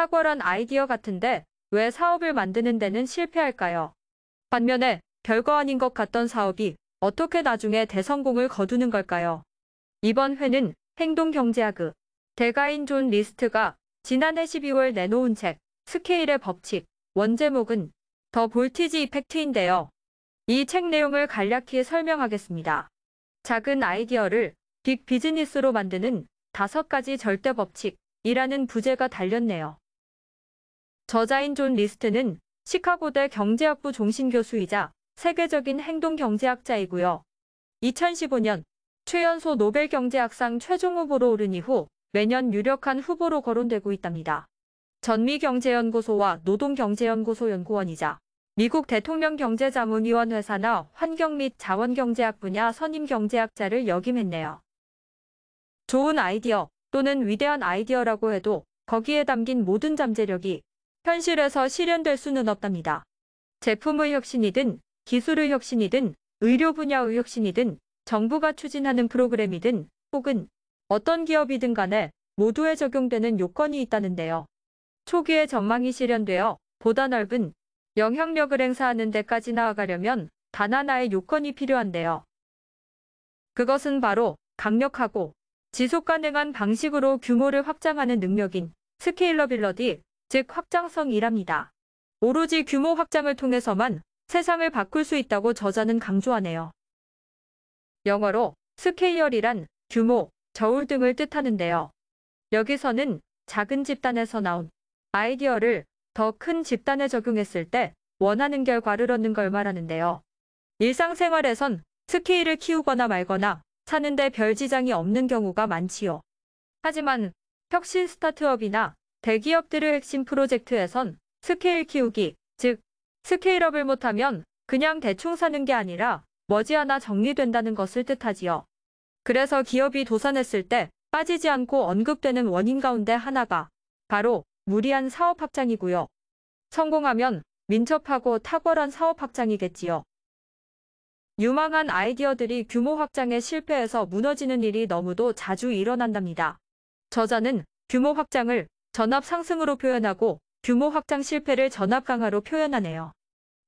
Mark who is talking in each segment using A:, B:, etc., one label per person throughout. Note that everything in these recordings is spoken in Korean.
A: 탁월한 아이디어 같은데 왜 사업을 만드는 데는 실패할까요? 반면에 별거 아닌 것 같던 사업이 어떻게 나중에 대성공을 거두는 걸까요? 이번 회는 행동경제학의 대가인 존 리스트가 지난해 12월 내놓은 책 스케일의 법칙 원제목은 더 볼티지 이펙트인데요. 이 책 내용을 간략히 설명하겠습니다. 작은 아이디어를 빅 비즈니스로 만드는 다섯 가지 절대 법칙이라는 부제가 달렸네요. 저자인 존 리스트는 시카고대 경제학부 종신교수이자 세계적인 행동경제학자이고요. 2015년 최연소 노벨 경제학상 최종 후보로 오른 이후 매년 유력한 후보로 거론되고 있답니다. 전미경제연구소와 노동경제연구소 연구원이자 미국 대통령 경제자문위원회사나 환경 및 자원경제학 분야 선임 경제학자를 역임했네요. 좋은 아이디어 또는 위대한 아이디어라고 해도 거기에 담긴 모든 잠재력이 현실에서 실현될 수는 없답니다. 제품의 혁신이든 기술의 혁신이든 의료 분야의 혁신이든 정부가 추진하는 프로그램이든 혹은 어떤 기업이든 간에 모두에 적용되는 요건이 있다는데요. 초기에 전망이 실현되어 보다 넓은 영향력을 행사하는 데까지 나아가려면 단 하나의 요건이 필요한데요. 그것은 바로 강력하고 지속 가능한 방식으로 규모를 확장하는 능력인 스케일러빌러디 즉 확장성이랍니다. 오로지 규모 확장을 통해서만 세상을 바꿀 수 있다고 저자는 강조하네요. 영어로 스케일이란 이 규모, 저울 등을 뜻하는데요. 여기서는 작은 집단에서 나온 아이디어를 더 큰 집단에 적용했을 때 원하는 결과를 얻는 걸 말하는데요. 일상생활에선 스케일을 키우거나 말거나 사는데 별 지장이 없는 경우가 많지요. 하지만 혁신 스타트업이나 대기업들의 핵심 프로젝트에선 스케일 키우기, 즉 스케일업을 못하면 그냥 대충 사는 게 아니라 머지않아 정리된다는 것을 뜻하지요. 그래서 기업이 도산했을 때 빠지지 않고 언급되는 원인 가운데 하나가 바로 무리한 사업 확장이고요. 성공하면 민첩하고 탁월한 사업 확장이겠지요. 유망한 아이디어들이 규모 확장에 실패해서 무너지는 일이 너무도 자주 일어난답니다. 저자는 규모 확장을 전압 상승으로 표현하고 규모 확장 실패를 전압 강화로 표현하네요.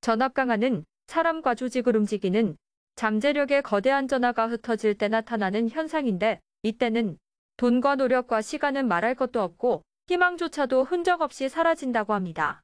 A: 전압 강화는 사람과 조직을 움직이는 잠재력의 거대한 전화가 흩어질 때 나타나는 현상인데 이때는 돈과 노력과 시간은 말할 것도 없고 희망조차도 흔적 없이 사라진다고 합니다.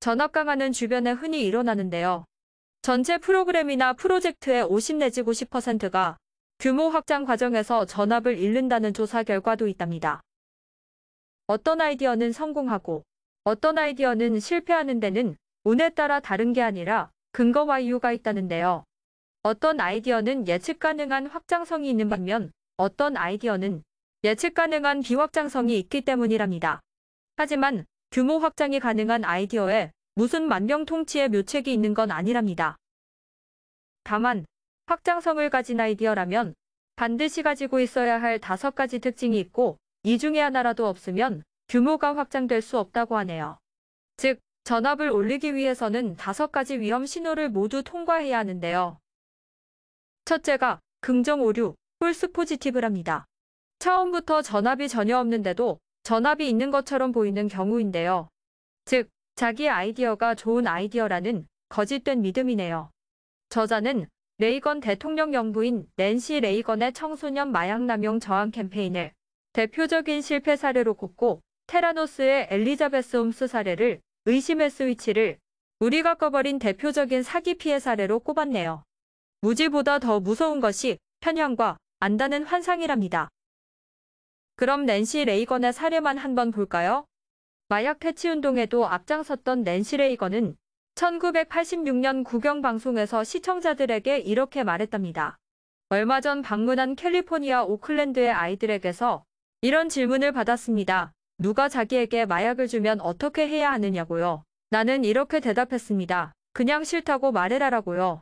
A: 전압 강화는 주변에 흔히 일어나는데요. 전체 프로그램이나 프로젝트의 50 내지 90%가 규모 확장 과정에서 전압을 잃는다는 조사 결과도 있답니다. 어떤 아이디어는 성공하고 어떤 아이디어는 실패하는 데는 운에 따라 다른 게 아니라 근거와 이유가 있다는데요. 어떤 아이디어는 예측 가능한 확장성이 있는 반면 어떤 아이디어는 예측 가능한 비확장성이 있기 때문이랍니다. 하지만 규모 확장이 가능한 아이디어에 무슨 만병통치의 묘책이 있는 건 아니랍니다. 다만 확장성을 가진 아이디어라면 반드시 가지고 있어야 할 다섯 가지 특징이 있고 이 중에 하나라도 없으면 규모가 확장될 수 없다고 하네요. 즉, 전압을 올리기 위해서는 다섯 가지 위험 신호를 모두 통과해야 하는데요. 첫째가 긍정 오류, 홀스 포지티브랍니다. 처음부터 전압이 전혀 없는데도 전압이 있는 것처럼 보이는 경우인데요. 즉, 자기 아이디어가 좋은 아이디어라는 거짓된 믿음이네요. 저자는 레이건 대통령 연구인 낸시 레이건의 청소년 마약 남용 저항 캠페인을 대표적인 실패 사례로 꼽고 테라노스의 엘리자베스 홈스 사례를 의심의 스위치를 우리가 꺼버린 대표적인 사기 피해 사례로 꼽았네요. 무지보다 더 무서운 것이 편향과 안다는 환상이랍니다. 그럼 낸시 레이건의 사례만 한번 볼까요? 마약 퇴치 운동에도 앞장섰던 낸시 레이건은 1986년 구경 방송에서 시청자들에게 이렇게 말했답니다. 얼마 전 방문한 캘리포니아 오클랜드의 아이들에게서 이런 질문을 받았습니다. 누가 자기에게 마약을 주면 어떻게 해야 하느냐고요. 나는 이렇게 대답했습니다. 그냥 싫다고 말해라라고요.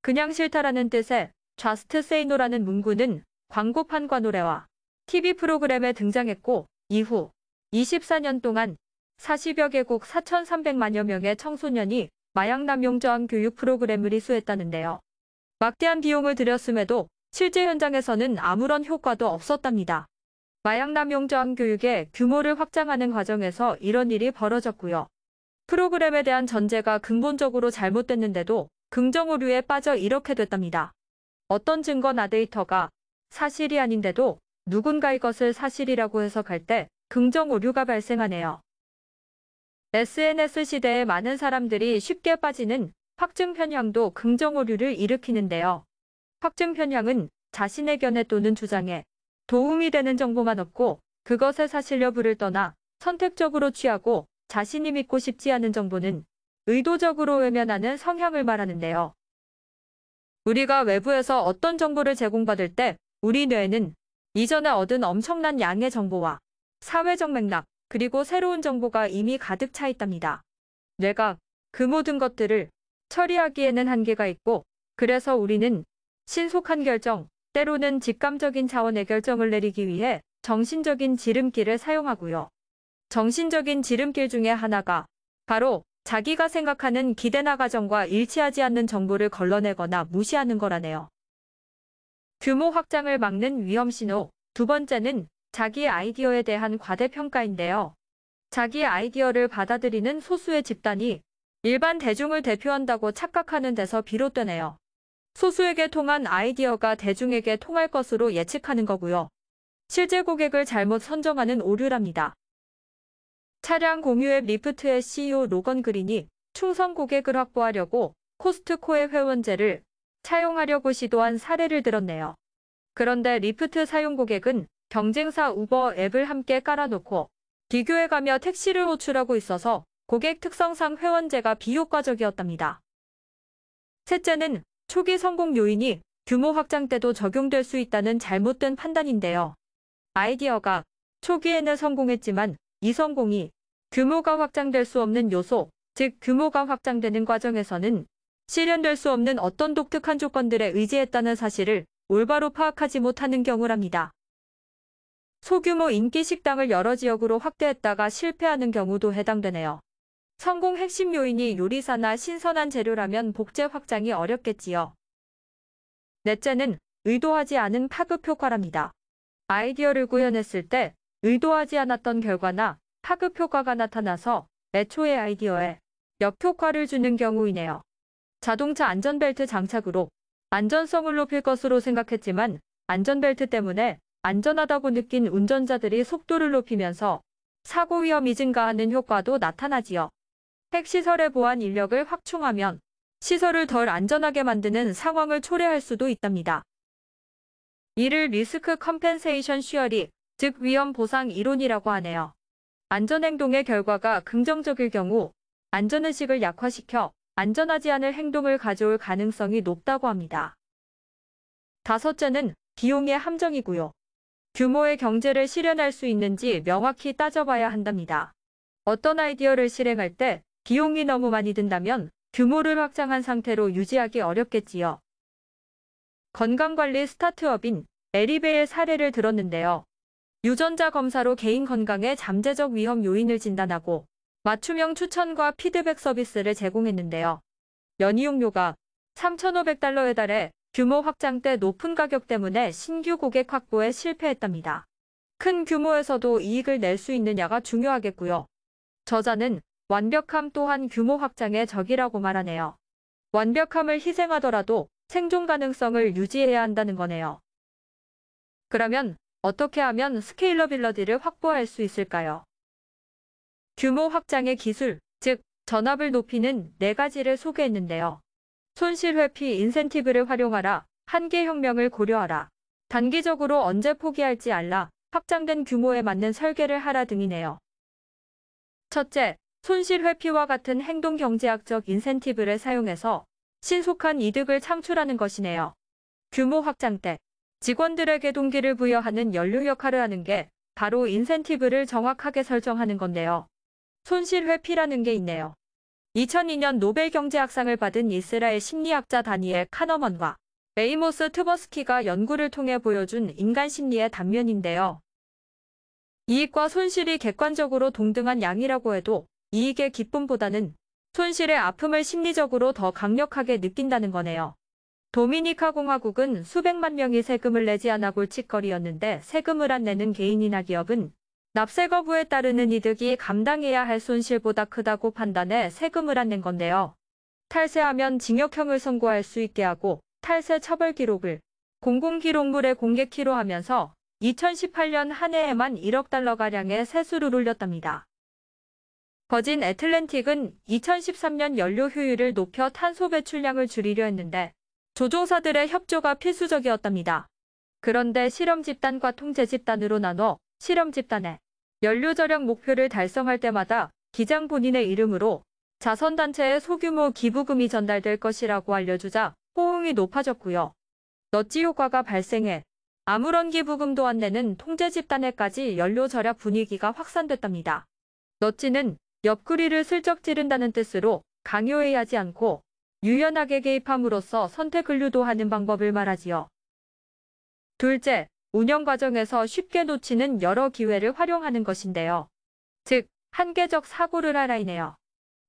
A: 그냥 싫다라는 뜻의 좌스트 세이노라는 문구는 광고판과 노래와 TV 프로그램에 등장했고 이후 24년 동안 40여 개국 4,300만여 명의 청소년이 마약남용 저항 교육 프로그램을 이수했다는데요. 막대한 비용을 들였음에도 실제 현장에서는 아무런 효과도 없었답니다. 마약남용저항 교육의 규모를 확장하는 과정에서 이런 일이 벌어졌고요. 프로그램에 대한 전제가 근본적으로 잘못됐는데도 긍정 오류에 빠져 이렇게 됐답니다. 어떤 증거나 데이터가 사실이 아닌데도 누군가 이것을 사실이라고 해석할 때 긍정 오류가 발생하네요. SNS 시대에 많은 사람들이 쉽게 빠지는 확증 편향도 긍정 오류를 일으키는데요. 확증 편향은 자신의 견해 또는 주장에 도움이 되는 정보만 없고 그것의 사실 여부를 떠나 선택적으로 취하고 자신이 믿고 싶지 않은 정보는 의도적으로 외면하는 성향을 말하는데요. 우리가 외부에서 어떤 정보를 제공받을 때 우리 뇌는 이전에 얻은 엄청난 양의 정보와 사회적 맥락 그리고 새로운 정보가 이미 가득 차 있답니다. 뇌가 그 모든 것들을 처리하기에는 한계가 있고 그래서 우리는 신속한 결정, 때로는 직감적인 차원의 결정을 내리기 위해 정신적인 지름길을 사용하고요. 정신적인 지름길 중에 하나가 바로 자기가 생각하는 기대나 가정과 일치하지 않는 정보를 걸러내거나 무시하는 거라네요. 규모 확장을 막는 위험 신호. 두 번째는 자기 아이디어에 대한 과대평가인데요. 자기 아이디어를 받아들이는 소수의 집단이 일반 대중을 대표한다고 착각하는 데서 비롯되네요. 소수에게 통한 아이디어가 대중에게 통할 것으로 예측하는 거고요. 실제 고객을 잘못 선정하는 오류랍니다. 차량 공유 앱 리프트의 CEO 로건 그린이 충성 고객을 확보하려고 코스트코의 회원제를 차용하려고 시도한 사례를 들었네요. 그런데 리프트 사용 고객은 경쟁사 우버 앱을 함께 깔아놓고 비교해가며 택시를 호출하고 있어서 고객 특성상 회원제가 비효과적이었답니다. 셋째는 초기 성공 요인이 규모 확장 때도 적용될 수 있다는 잘못된 판단인데요. 아이디어가 초기에는 성공했지만 이 성공이 규모가 확장될 수 없는 요소, 즉 규모가 확장되는 과정에서는 실현될 수 없는 어떤 독특한 조건들에 의지했다는 사실을 올바로 파악하지 못하는 경우랍니다. 소규모 인기 식당을 여러 지역으로 확대했다가 실패하는 경우도 해당되네요. 성공 핵심 요인이 요리사나 신선한 재료라면 복제 확장이 어렵겠지요. 넷째는 의도하지 않은 파급 효과랍니다. 아이디어를 구현했을 때 의도하지 않았던 결과나 파급 효과가 나타나서 애초의 아이디어에 역효과를 주는 경우이네요. 자동차 안전벨트 장착으로 안전성을 높일 것으로 생각했지만 안전벨트 때문에 안전하다고 느낀 운전자들이 속도를 높이면서 사고 위험이 증가하는 효과도 나타나지요. 핵시설의 보안 인력을 확충하면 시설을 덜 안전하게 만드는 상황을 초래할 수도 있답니다. 이를 리스크 컴펜세이션 슈어리, 즉 위험 보상 이론이라고 하네요. 안전행동의 결과가 긍정적일 경우 안전의식을 약화시켜 안전하지 않을 행동을 가져올 가능성이 높다고 합니다. 다섯째는 비용의 함정이고요. 규모의 경제를 실현할 수 있는지 명확히 따져봐야 한답니다. 어떤 아이디어를 실행할 때 비용이 너무 많이 든다면 규모를 확장한 상태로 유지하기 어렵겠지요. 건강관리 스타트업인 에리베의 사례를 들었는데요. 유전자 검사로 개인 건강의 잠재적 위험 요인을 진단하고 맞춤형 추천과 피드백 서비스를 제공했는데요. 연이용료가 3,500달러에 달해 규모 확장 때 높은 가격 때문에 신규 고객 확보에 실패했답니다. 큰 규모에서도 이익을 낼 수 있느냐가 중요하겠고요. 저자는 완벽함 또한 규모 확장의 적이라고 말하네요. 완벽함을 희생하더라도 생존 가능성을 유지해야 한다는 거네요. 그러면 어떻게 하면 스케일러빌러디를 확보할 수 있을까요? 규모 확장의 기술, 즉 전압을 높이는 네 가지를 소개했는데요. 손실 회피 인센티브를 활용하라, 한계 혁명을 고려하라, 단기적으로 언제 포기할지 알라, 확장된 규모에 맞는 설계를 하라 등이네요. 첫째, 손실 회피와 같은 행동 경제학적 인센티브를 사용해서 신속한 이득을 창출하는 것이네요. 규모 확장 때 직원들에게 동기를 부여하는 연료 역할을 하는 게 바로 인센티브를 정확하게 설정하는 건데요. 손실 회피라는 게 있네요. 2002년 노벨 경제학상을 받은 이스라엘 심리학자 다니엘 카너먼과 에이모스 트버스키가 연구를 통해 보여준 인간 심리의 단면인데요. 이익과 손실이 객관적으로 동등한 양이라고 해도 이익의 기쁨보다는 손실의 아픔을 심리적으로 더 강력하게 느낀다는 거네요. 도미니카 공화국은 수백만 명이 세금을 내지 않아 골칫거리였는데 세금을 안 내는 개인이나 기업은 납세 거부에 따르는 이득이 감당해야 할 손실보다 크다고 판단해 세금을 안 낸 건데요. 탈세하면 징역형을 선고할 수 있게 하고 탈세 처벌 기록을 공공기록물에 공개키로 하면서 2018년 한 해에만 1억 달러가량의 세수를 올렸답니다. 버진 애틀랜틱은 2013년 연료 효율을 높여 탄소 배출량을 줄이려 했는데 조종사들의 협조가 필수적이었답니다. 그런데 실험 집단과 통제 집단으로 나눠 실험 집단에 연료 절약 목표를 달성할 때마다 기장 본인의 이름으로 자선단체에 소규모 기부금이 전달될 것이라고 알려주자 호응이 높아졌고요. 넛지 효과가 발생해 아무런 기부금도 안 내는 통제 집단에까지 연료 절약 분위기가 확산됐답니다. 넛지는 옆구리를 슬쩍 찌른다는 뜻으로 강요해야지 않고 유연하게 개입함으로써 선택을 유도하는 방법을 말하지요. 둘째, 운영 과정에서 쉽게 놓치는 여러 기회를 활용하는 것인데요. 즉, 한계적 사고를 알아이네요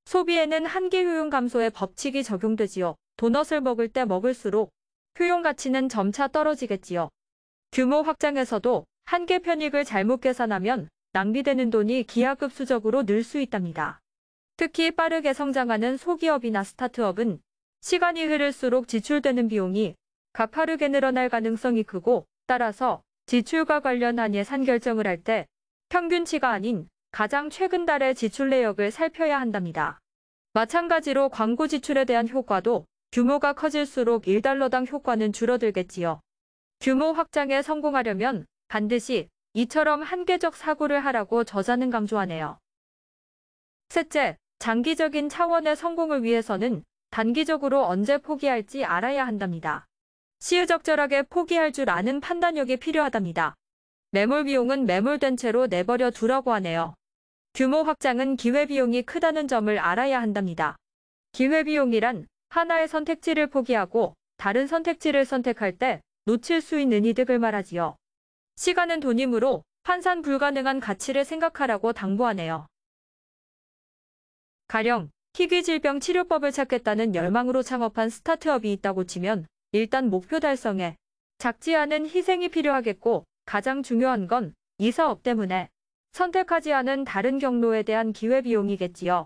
A: 소비에는 한계 효용 감소의 법칙이 적용되지요. 도넛을 먹을 때 먹을수록 효용 가치는 점차 떨어지겠지요. 규모 확장에서도 한계 편익을 잘못 계산하면 낭비되는 돈이 기하급수적으로 늘 수 있답니다. 특히 빠르게 성장하는 소기업이나 스타트업은 시간이 흐를수록 지출되는 비용이 가파르게 늘어날 가능성이 크고 따라서 지출과 관련한 예산 결정을 할 때 평균치가 아닌 가장 최근 달의 지출 내역을 살펴야 한답니다. 마찬가지로 광고 지출에 대한 효과도 규모가 커질수록 1달러당 효과는 줄어들겠지요. 규모 확장에 성공하려면 반드시 이처럼 한계적 사고를 하라고 저자는 강조하네요. 셋째, 장기적인 차원의 성공을 위해서는 단기적으로 언제 포기할지 알아야 한답니다. 시의적절하게 포기할 줄 아는 판단력이 필요하답니다. 매몰 비용은 매몰된 채로 내버려 두라고 하네요. 규모 확장은 기회 비용이 크다는 점을 알아야 한답니다. 기회 비용이란 하나의 선택지를 포기하고 다른 선택지를 선택할 때 놓칠 수 있는 이득을 말하지요. 시간은 돈이므로 환산 불가능한 가치를 생각하라고 당부하네요. 가령 희귀 질병 치료법을 찾겠다는 열망으로 창업한 스타트업이 있다고 치면 일단 목표 달성에 작지 않은 희생이 필요하겠고 가장 중요한 건 이 사업 때문에 선택하지 않은 다른 경로에 대한 기회비용이겠지요.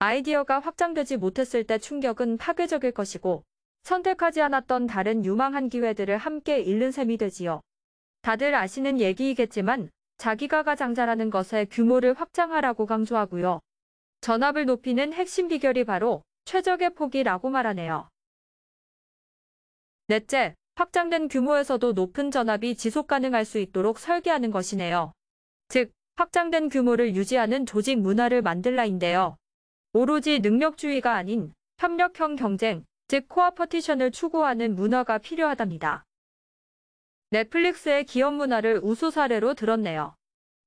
A: 아이디어가 확장되지 못했을 때 충격은 파괴적일 것이고 선택하지 않았던 다른 유망한 기회들을 함께 잃는 셈이 되지요. 다들 아시는 얘기이겠지만 자기가 가장 잘하는 것의 규모를 확장하라고 강조하고요. 전압을 높이는 핵심 비결이 바로 최적의 폭이라고 말하네요. 넷째, 확장된 규모에서도 높은 전압이 지속 가능할 수 있도록 설계하는 것이네요. 즉, 확장된 규모를 유지하는 조직 문화를 만들라인데요. 오로지 능력주의가 아닌 협력형 경쟁, 즉 코어 퍼티션을 추구하는 문화가 필요하답니다. 넷플릭스의 기업 문화를 우수 사례로 들었네요.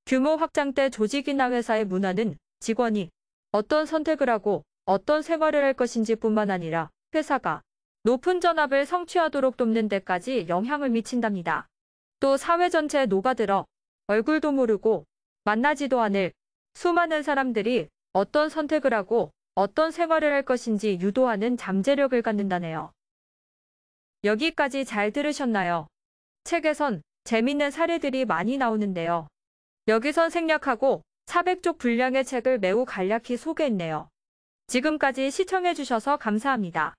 A: 규모 확장 때 조직이나 회사의 문화는 직원이 어떤 선택을 하고 어떤 생활을 할 것인지 뿐만 아니라 회사가 높은 전압을 성취하도록 돕는 데까지 영향을 미친답니다. 또 사회 전체에 녹아들어 얼굴도 모르고 만나지도 않을 수많은 사람들이 어떤 선택을 하고 어떤 생활을 할 것인지 유도하는 잠재력을 갖는다네요. 여기까지 잘 들으셨나요? 책에선 재밌는 사례들이 많이 나오는데요. 여기선 생략하고 400쪽 분량의 책을 매우 간략히 소개했네요. 지금까지 시청해주셔서 감사합니다.